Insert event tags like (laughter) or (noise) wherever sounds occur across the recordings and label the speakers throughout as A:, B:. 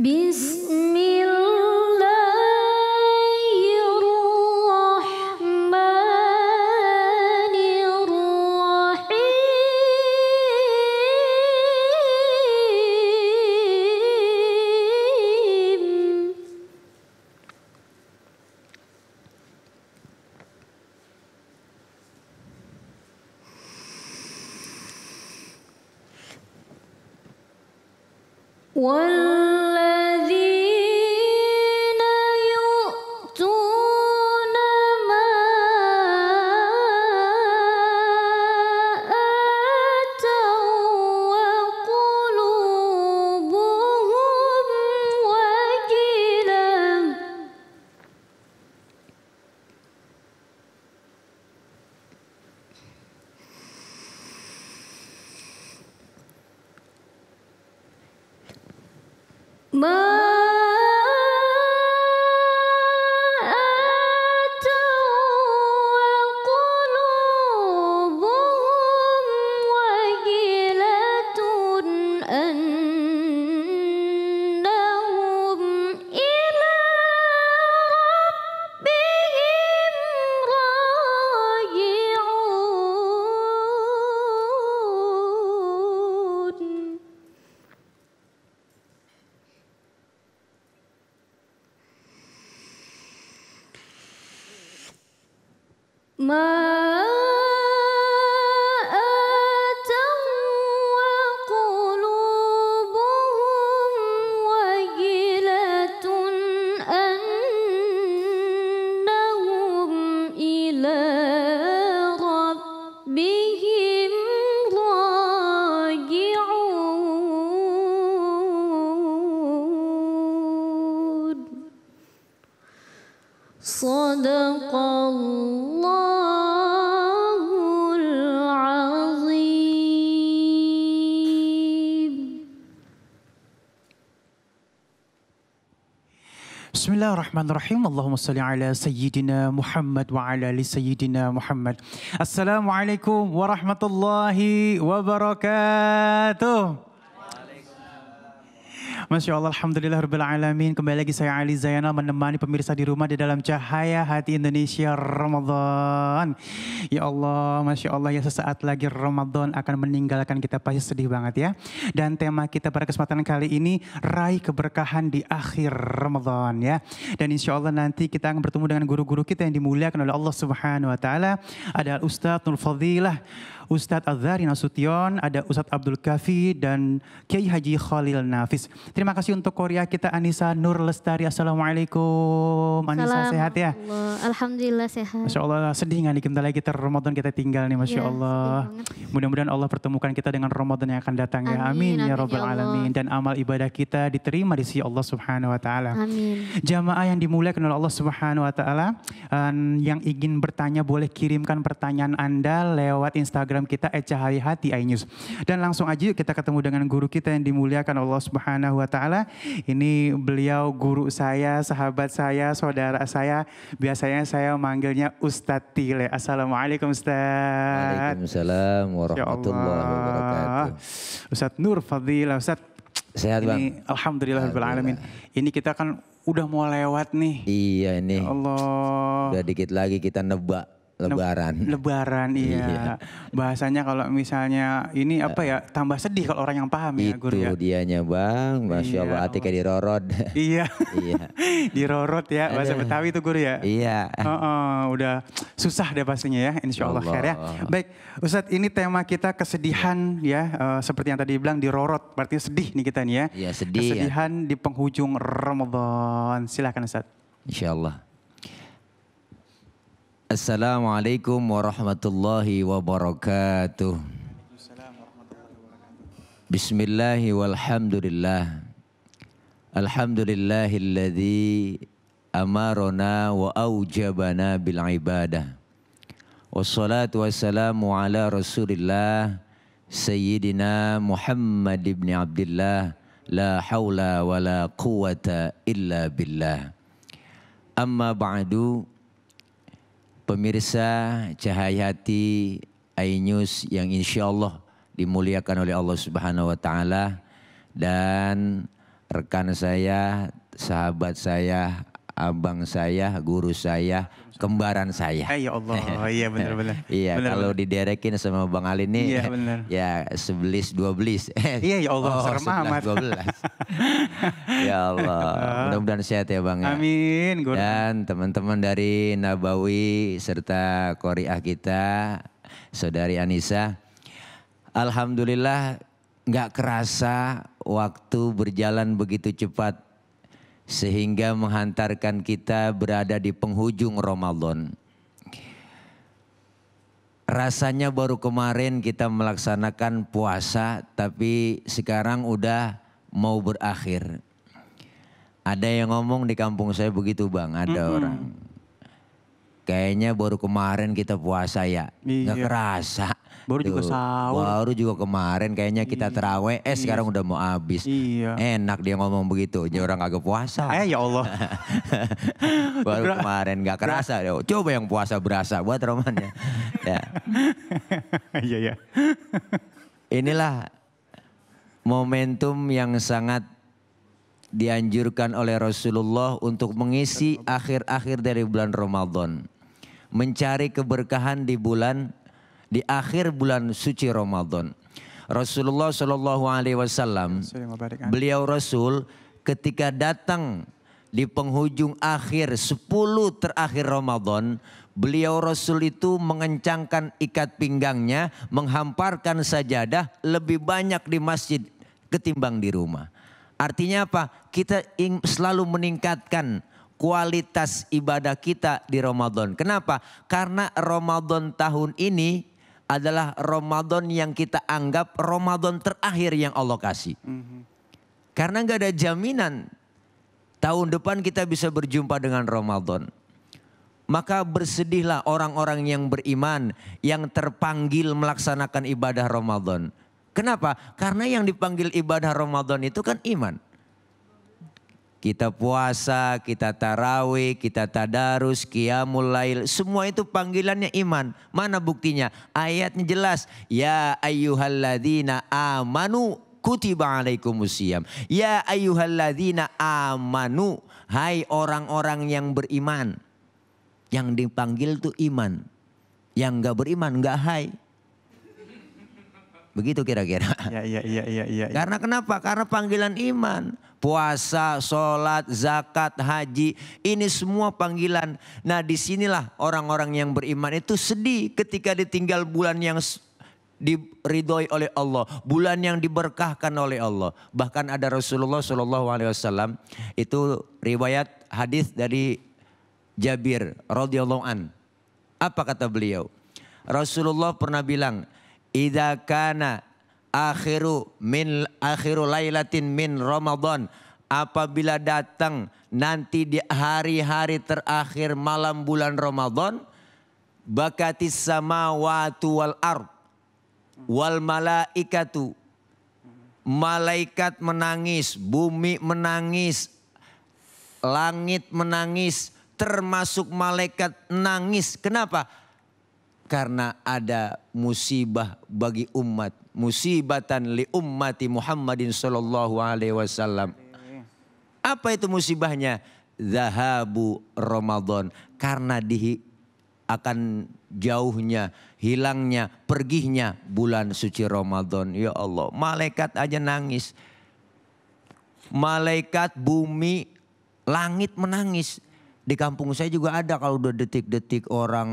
A: Bismillah.
B: الرحمن الرحيم اللهم صل على سيدنا محمد وعلى ال سيدنا محمد السلام عليكم ورحمه الله وبركاته Masya Allah, Alhamdulillah, Rabbil Alamin. Kembali lagi saya Ali Zainal menemani pemirsa di rumah di dalam cahaya hati Indonesia Ramadan. Ya Allah, Masya Allah, ya sesaat lagi Ramadan akan meninggalkan kita pasti sedih banget ya. Dan tema kita pada kesempatan kali ini, raih keberkahan di akhir Ramadan ya. Dan insya Allah nanti kita akan bertemu dengan guru-guru kita yang dimuliakan oleh Allah Subhanahu Wa Ta'ala. Ada Ustadz Nur Fadilah, Ustadz Azhari Nasution, ada Ustadz Abdul Kafi, dan Kiai Haji Khalil Nafis. Terima kasih untuk Korea kita Anissa Nur Lestari. Assalamualaikum. Anissa sehat ya?
A: Alhamdulillah sehat. Masya
B: Allah sedih nggak nih kita lagi Ramadan kita tinggal nih Masya ya, Allah. Mudah-mudahan Allah pertemukan kita dengan Ramadan yang akan datang ya. Amin, amin ya, ya Rabbal ya Alamin. Dan amal ibadah kita diterima di sisi Allah Subhanahu Wa Taala. Amin. Jamaah yang dimulai oleh Allah Subhanahu Wa Taala, yang ingin bertanya boleh kirimkan pertanyaan Anda lewat Instagram dalam kita Eh Cahaya Hati iNews. Dan langsung aja kita ketemu dengan guru kita yang dimuliakan Allah Subhanahu wa taala. Ini beliau guru saya, sahabat saya, saudara saya. Biasanya saya manggilnya Ustadz Tile. Assalamualaikum Ustadz.
C: Waalaikumsalam warahmatullahi ya wabarakatuh.
B: Ustadz Nur Fadilah, Ustadz Sehat bang. alhamdulillah, alhamdulillah. alamin. Ini kita kan udah mau lewat nih. Iya ini. Ya Allah. Udah dikit lagi kita nebak Lebaran. Lebaran iya. iya. Bahasanya kalau misalnya ini apa ya tambah sedih kalau orang yang paham Itu ya guru ya. Itu ya. dianya Bang, Masya iya. Allah hati dirorot. (laughs) iya. iya. (laughs) dirorot ya bahasa Aduh. Betawi itu guru ya. Iya. Oh, oh, udah susah deh pastinya ya Insya Allah, Allah. ya. Baik Ustadz ini tema kita kesedihan iya. ya uh, seperti yang tadi bilang dirorot berarti sedih nih kita nih ya. Iya sedih. Ya. Kesedihan ya. di penghujung
C: Ramadan. Silahkan Ustadz. Insya Allah. Assalamualaikum warahmatullahi wabarakatuh. Bismillah walhamdulillah. Alhamdulillahilladzi amarona wa aujabana bil ibadah. على رسول الله سيدنا محمد بن عبد الله لا حول ولا قوة إلا بالله. Amma ba'du. Pemirsa Cahaya Hati iNews yang insya Allah dimuliakan oleh Allah Subhanahu wa Ta'ala dan rekan saya, sahabat saya, abang saya, guru saya, kembaran saya. Ay, eh, ya Allah, (laughs) iya benar-benar. iya, kalau diderekin sama Bang Ali ini iya, bener. (laughs) ya sebelis dua belis. (laughs) iya, ya Allah, oh, serem amat. ya Allah, mudah-mudahan sehat ya Bang. Ya. Amin. Guru. Dan teman-teman dari Nabawi serta Korea kita, Saudari Anissa, Alhamdulillah nggak kerasa waktu berjalan begitu cepat sehingga menghantarkan kita berada di penghujung Ramadan. Rasanya baru kemarin kita melaksanakan puasa tapi sekarang udah mau berakhir. Ada yang ngomong di kampung saya begitu bang, ada mm -hmm. orang. Kayaknya baru kemarin kita puasa ya, iya. gak kerasa. Baru juga sahur. Baru juga kemarin kayaknya kita terawih. Eh iya. sekarang udah mau habis. Iya. Enak dia ngomong begitu. Jadi orang agak puasa. Eh ya Allah. (laughs) Baru Ber kemarin gak kerasa. Ber Coba yang puasa berasa buat romannya. ya. ya. (laughs) Iya ya. Inilah momentum yang sangat dianjurkan oleh Rasulullah untuk mengisi akhir-akhir dari bulan Ramadan. Mencari keberkahan di bulan di akhir bulan suci Ramadan. Rasulullah Shallallahu Alaihi Wasallam, beliau Rasul ketika datang di penghujung akhir sepuluh terakhir Ramadan, beliau Rasul itu mengencangkan ikat pinggangnya, menghamparkan sajadah lebih banyak di masjid ketimbang di rumah. Artinya apa? Kita selalu meningkatkan kualitas ibadah kita di Ramadan. Kenapa? Karena Ramadan tahun ini adalah Ramadan yang kita anggap Ramadan terakhir yang Allah kasih. Mm-hmm. Karena nggak ada jaminan tahun depan kita bisa berjumpa dengan Ramadan. Maka bersedihlah orang-orang yang beriman yang terpanggil melaksanakan ibadah Ramadan. Kenapa? Karena yang dipanggil ibadah Ramadan itu kan iman. Kita puasa, kita tarawih, kita tadarus, qiyamul lail. Semua itu panggilannya iman. Mana buktinya? Ayatnya jelas. Ya ayyuhalladzina amanu kutiba alaikumusiyam. Ya ayyuhalladzina amanu. Hai orang-orang yang beriman. Yang dipanggil itu iman. Yang gak beriman gak hai. Begitu kira-kira. Ya, ya, ya, ya, ya, ya. Karena kenapa? Karena panggilan iman puasa, sholat, zakat, haji. Ini semua panggilan. Nah disinilah orang-orang yang beriman itu sedih ketika ditinggal bulan yang diridhoi oleh Allah, bulan yang diberkahkan oleh Allah. Bahkan ada Rasulullah Shallallahu Alaihi Wasallam itu riwayat hadis dari Jabir radhiyallahu an. Apa kata beliau? Rasulullah pernah bilang, "Idza kana akhiru min akhiru lailatin min Ramadan apabila datang nanti di hari-hari terakhir malam bulan Ramadan bakatis samawati wal ard wal malaikatu malaikat menangis bumi menangis langit menangis termasuk malaikat nangis kenapa karena ada musibah bagi umat musibatan li ummati Muhammadin sallallahu alaihi wasallam. Apa itu musibahnya? Zahabu Ramadan. Karena di akan jauhnya, hilangnya, pergihnya bulan suci Ramadan. Ya Allah, malaikat aja nangis. Malaikat bumi, langit menangis di kampung saya juga ada kalau udah detik-detik orang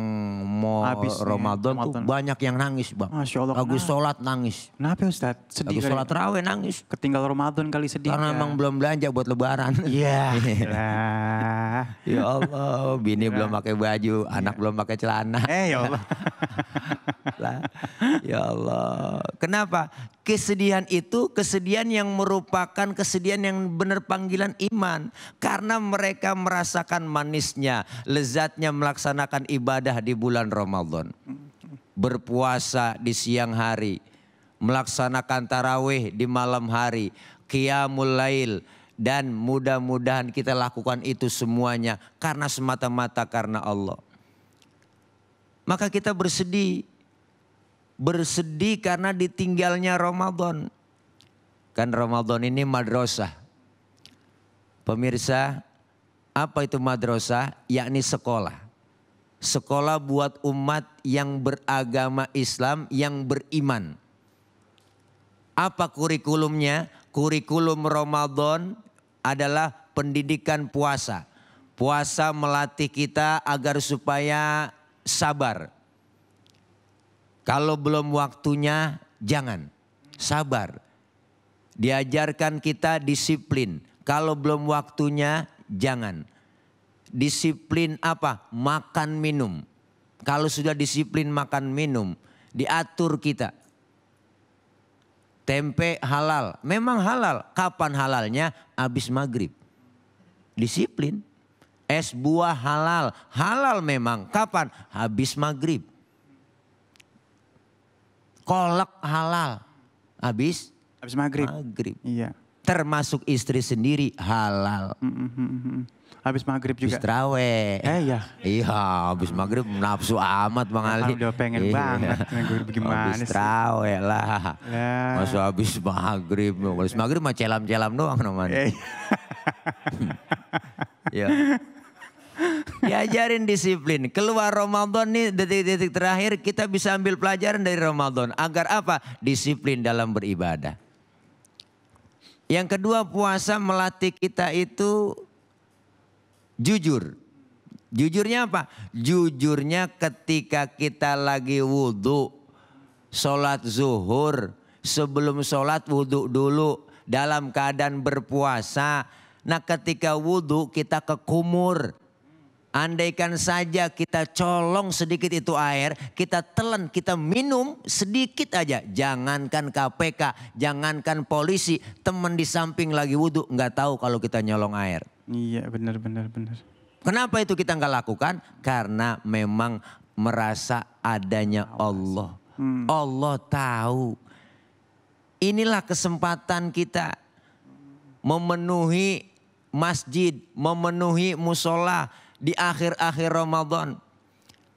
C: mau Habis Ramadan, tuh banyak yang nangis bang. Masya Allah. Lagu kenapa? sholat nangis. Kenapa Ustaz? Sedih Lagu sholat ya. raweh nangis. Ketinggal Ramadan kali sedih. Karena ya. emang belum belanja buat lebaran. Iya. Yeah. (laughs) ya Allah, bini iya. belum pakai baju, iya. anak belum pakai celana. Eh ya Allah. (laughs) ya Allah. Kenapa? kesedihan itu kesedihan yang merupakan kesedihan yang benar panggilan iman. Karena mereka merasakan manisnya, lezatnya melaksanakan ibadah di bulan Ramadan. Berpuasa di siang hari, melaksanakan tarawih di malam hari, qiyamul lail, dan mudah-mudahan kita lakukan itu semuanya karena semata-mata karena Allah. Maka kita bersedih bersedih karena ditinggalnya Ramadan. Kan Ramadan ini madrasah. Pemirsa, apa itu madrasah? Yakni sekolah. Sekolah buat umat yang beragama Islam, yang beriman. Apa kurikulumnya? Kurikulum Ramadan adalah pendidikan puasa. Puasa melatih kita agar supaya sabar kalau belum waktunya jangan. Sabar. Diajarkan kita disiplin. Kalau belum waktunya jangan. Disiplin apa? Makan minum. Kalau sudah disiplin makan minum, diatur kita. Tempe halal, memang halal. Kapan halalnya? Habis maghrib. Disiplin. Es buah halal, halal memang. Kapan? Habis maghrib kolak halal. Habis? Habis maghrib. Maghrib. Iya. Termasuk istri sendiri halal.
A: Mm, mm, mm, mm
C: Habis maghrib juga.
A: Habis Eh iya. Iya habis maghrib nafsu amat Bang iya, Ali. Udah pengen iya. banget. Gimana habis trawe lah.
C: Ya. Masuk habis maghrib. Habis maghrib mah celam-celam doang namanya. Eh, iya. (laughs) iya. Diajarin disiplin. Keluar Ramadan nih detik-detik terakhir kita bisa ambil pelajaran dari Ramadan. Agar apa? Disiplin dalam beribadah. Yang kedua puasa melatih kita itu jujur. Jujurnya apa? Jujurnya ketika kita lagi wudhu, sholat zuhur, sebelum sholat wudhu dulu dalam keadaan berpuasa. Nah ketika wudhu kita kekumur, Andaikan saja kita colong sedikit itu air, kita telan, kita minum sedikit aja. Jangankan KPK, jangankan polisi, teman di samping lagi wudhu nggak tahu kalau kita nyolong air. Iya benar benar benar. Kenapa itu kita nggak lakukan? Karena memang merasa adanya Allah. Hmm. Allah tahu. Inilah kesempatan kita memenuhi masjid, memenuhi musola di akhir-akhir Ramadan.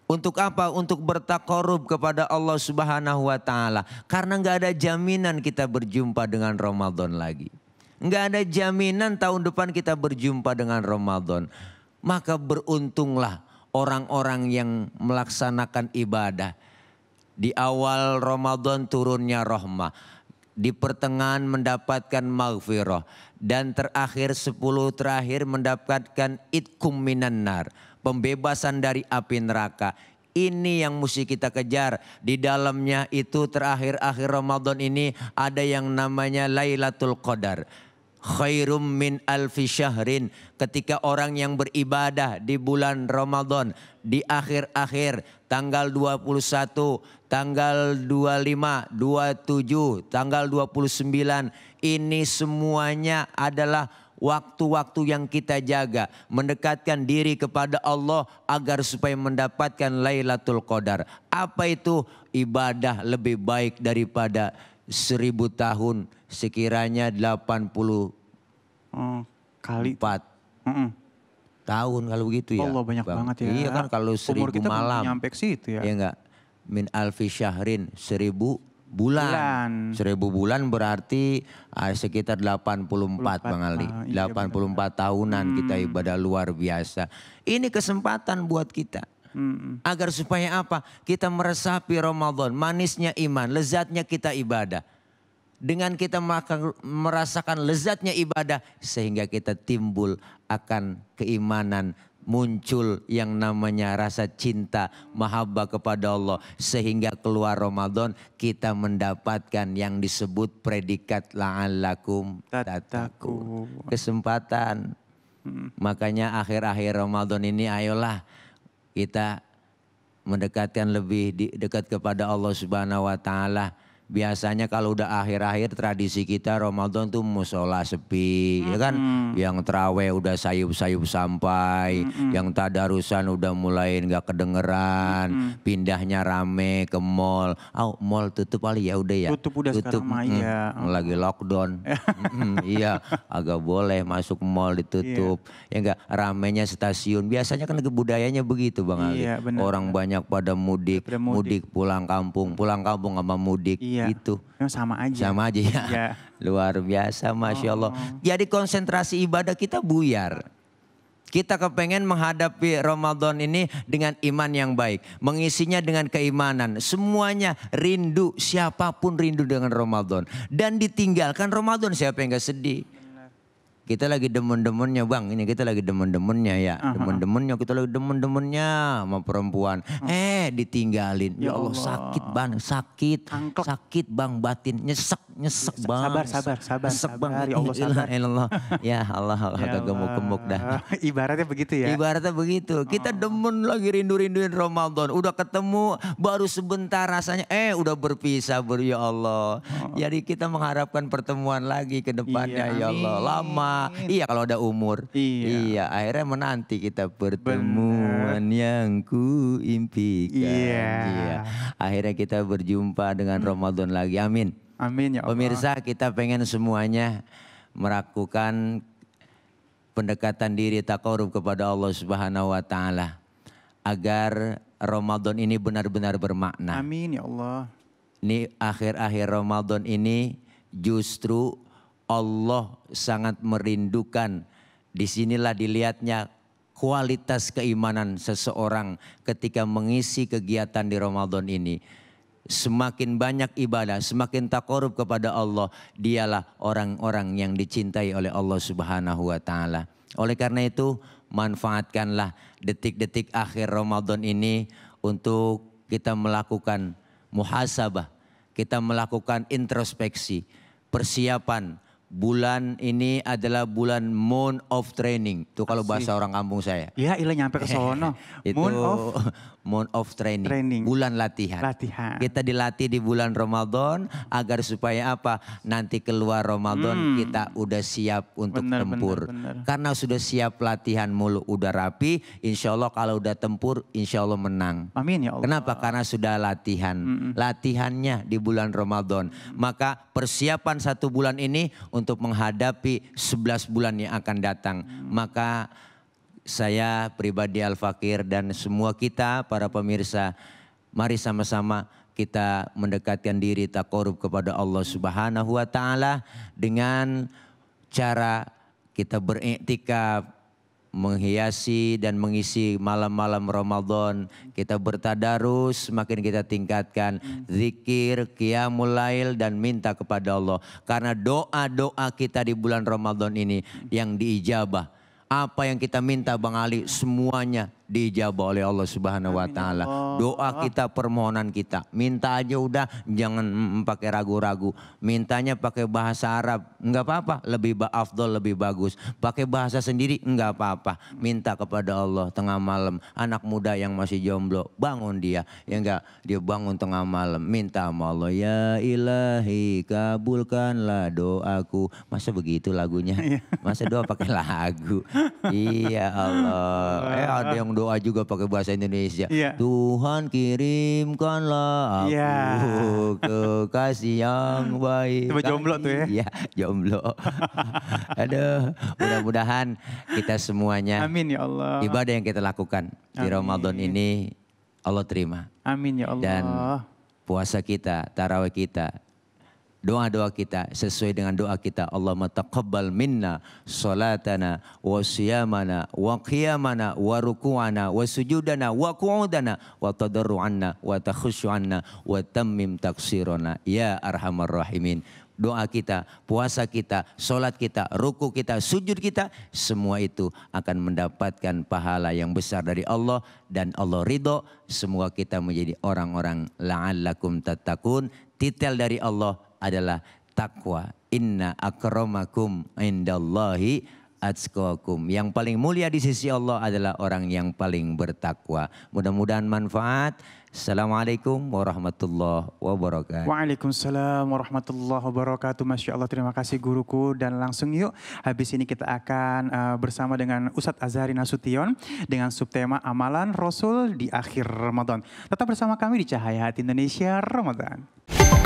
C: Untuk apa? Untuk bertakorub kepada Allah Subhanahu wa taala. Karena nggak ada jaminan kita berjumpa dengan Ramadan lagi. Nggak ada jaminan tahun depan kita berjumpa dengan Ramadan. Maka beruntunglah orang-orang yang melaksanakan ibadah. Di awal Ramadan turunnya rahmah di pertengahan mendapatkan maghfirah dan terakhir sepuluh terakhir mendapatkan itkum minan pembebasan dari api neraka. Ini yang mesti kita kejar. Di dalamnya itu terakhir akhir Ramadan ini ada yang namanya Lailatul Qadar khairum min alfi syahrin. Ketika orang yang beribadah di bulan Ramadan di akhir-akhir tanggal 21, tanggal 25, 27, tanggal 29 ini semuanya adalah waktu-waktu yang kita jaga, mendekatkan diri kepada Allah agar supaya mendapatkan Lailatul Qadar. Apa itu? Ibadah lebih baik daripada seribu tahun sekiranya delapan puluh oh, kali empat mm -mm. tahun kalau begitu ya. Allah banyak bang. banget ya. Iya kan kalau seribu kita malam. nyampe ke situ ya. Iya enggak? Min alfi syahrin seribu bulan. bulan. Seribu bulan berarti uh, sekitar 84 empat Bang Ali. delapan puluh empat ah, iya, tahunan hmm. kita ibadah luar biasa. Ini kesempatan buat kita. Hmm. Agar supaya apa? Kita meresapi Ramadan, manisnya iman, lezatnya kita ibadah. Dengan kita merasakan lezatnya ibadah sehingga kita timbul akan keimanan muncul yang namanya rasa cinta mahabbah kepada Allah sehingga keluar Ramadan kita mendapatkan yang disebut predikat la'allakum tataku kesempatan hmm. makanya akhir-akhir Ramadan ini ayolah kita mendekatkan lebih dekat kepada Allah Subhanahu wa taala biasanya kalau udah akhir-akhir tradisi kita Ramadan tuh musola sepi, mm-hmm. ya kan? Yang teraweh udah sayup-sayup sampai, mm-hmm. yang tadarusan udah mulai nggak kedengeran, mm-hmm. pindahnya rame ke mall. Oh, mall tutup kali ya udah ya. Tutup udah tutup, sekarang mm-hmm. ya. Lagi lockdown. (laughs) mm-hmm, iya, agak boleh masuk mall ditutup. Yeah. Ya enggak ramenya stasiun. Biasanya kan kebudayanya begitu Bang iya, Ali. Yeah, Orang banyak pada mudik, mudik, mudik pulang kampung, pulang kampung sama mudik. Yeah Iya. Itu. Sama aja. Sama aja ya. ya. (laughs) Luar biasa Masya Allah. Oh. Jadi konsentrasi ibadah kita buyar. Kita kepengen menghadapi Ramadan ini dengan iman yang baik. Mengisinya dengan keimanan. Semuanya rindu, siapapun rindu dengan Ramadan. Dan ditinggalkan Ramadan, siapa yang gak sedih? kita lagi demen-demennya bang ini kita lagi demen-demennya ya uh -huh. demen-demennya kita lagi demen-demennya sama perempuan eh ditinggalin ya, ya Allah, sakit bang sakit Angkep. sakit bang batin nyesek nyesek bang sabar sabar sabar nyesek sabar, ya Allah sabar ya Allah ya Allah ya agak gemuk-gemuk dah (laughs) ibaratnya begitu ya ibaratnya begitu kita oh. demen lagi rindu-rinduin Ramadan udah ketemu baru sebentar rasanya eh udah berpisah ber ya Allah oh. jadi kita mengharapkan pertemuan lagi ke depannya ya, ya Allah lama Iya kalau ada umur. Iya. iya akhirnya menanti kita pertemuan Bener. yang ku impikan. Iya. iya. Akhirnya kita berjumpa dengan hmm. Ramadan lagi. Amin. Amin ya Allah. Pemirsa kita pengen semuanya melakukan pendekatan diri takarub kepada Allah Subhanahu wa taala agar Ramadan ini benar-benar bermakna. Amin ya Allah. Ini akhir-akhir Ramadan ini justru Allah sangat merindukan. Disinilah dilihatnya kualitas keimanan seseorang ketika mengisi kegiatan di Ramadan ini. Semakin banyak ibadah, semakin takorup kepada Allah, dialah orang-orang yang dicintai oleh Allah Subhanahu wa taala. Oleh karena itu, manfaatkanlah detik-detik akhir Ramadan ini untuk kita melakukan muhasabah, kita melakukan introspeksi, persiapan bulan ini adalah bulan moon of training. Itu kalau bahasa orang kampung saya. Iya, ilah nyampe ke (laughs) sono. moon of month of training, training. bulan latihan. latihan. Kita dilatih di bulan Ramadan agar supaya apa? Nanti keluar Ramadan hmm. kita udah siap untuk bener, tempur. Bener, bener. Karena sudah siap latihan mulu udah rapi, insya Allah kalau udah tempur insya Allah menang. Amin ya Allah. Kenapa? Karena sudah latihan. Hmm. Latihannya di bulan Ramadan. Maka persiapan satu bulan ini untuk menghadapi 11 bulan yang akan datang. Hmm. Maka saya pribadi Al-Fakir dan semua kita para pemirsa mari sama-sama kita mendekatkan diri tak korup kepada Allah Subhanahu wa taala dengan cara kita beriktikaf menghiasi dan mengisi malam-malam Ramadan. Kita bertadarus, makin kita tingkatkan zikir, qiyamul lail dan minta kepada Allah. Karena doa-doa kita di bulan Ramadan ini yang diijabah apa yang kita minta Bang Ali semuanya dijawab oleh Allah Subhanahu wa ya taala. Doa kita, permohonan kita. Minta aja udah jangan mm, pakai ragu-ragu. Mintanya pakai bahasa Arab, enggak apa-apa, lebih afdol lebih bagus. Pakai bahasa sendiri enggak apa-apa. Minta kepada Allah tengah malam. Anak muda yang masih jomblo, bangun dia. Ya enggak, dia bangun tengah malam, minta sama Allah, ya ilahi kabulkanlah doaku. Masa begitu lagunya? Iya. Masa doa pakai lagu? iya Allah. (laughs) Eh ada yang doa juga pakai bahasa Indonesia. Yeah. Tuhan kirimkanlah aku yeah. Iya. (laughs) kasih yang baik. Coba jomblo tuh ya. Iya, jomblo. (laughs) Aduh, mudah-mudahan kita semuanya. Amin ya Allah. Ibadah yang kita lakukan Amin. di Ramadan ini Allah terima. Amin ya Allah. Dan puasa kita, tarawih kita, doa-doa kita sesuai dengan doa kita. Allahumma taqabbal minna salatana wa siyamana wa qiyamana wa ruku'ana wa sujudana wa qu'udana wa tadarru'anna wa takhushu'anna wa tammim taksirana ya arhamar rahimin. Doa kita, puasa kita, sholat kita, ruku kita, sujud kita, semua itu akan mendapatkan pahala yang besar dari Allah dan Allah ridho. Semua kita menjadi orang-orang la'allakum tatakun, titel dari Allah adalah takwa. Inna akromakum indallahi atskawakum. Yang paling mulia di sisi Allah adalah orang yang paling bertakwa. Mudah-mudahan manfaat. Assalamualaikum warahmatullahi wabarakatuh.
B: Waalaikumsalam warahmatullahi wabarakatuh. Masya Allah terima kasih guruku dan langsung yuk habis ini kita akan uh, bersama dengan Ustadz Azhari Nasution dengan subtema Amalan Rasul di akhir Ramadan. Tetap bersama kami di Cahaya Hati Indonesia Ramadan.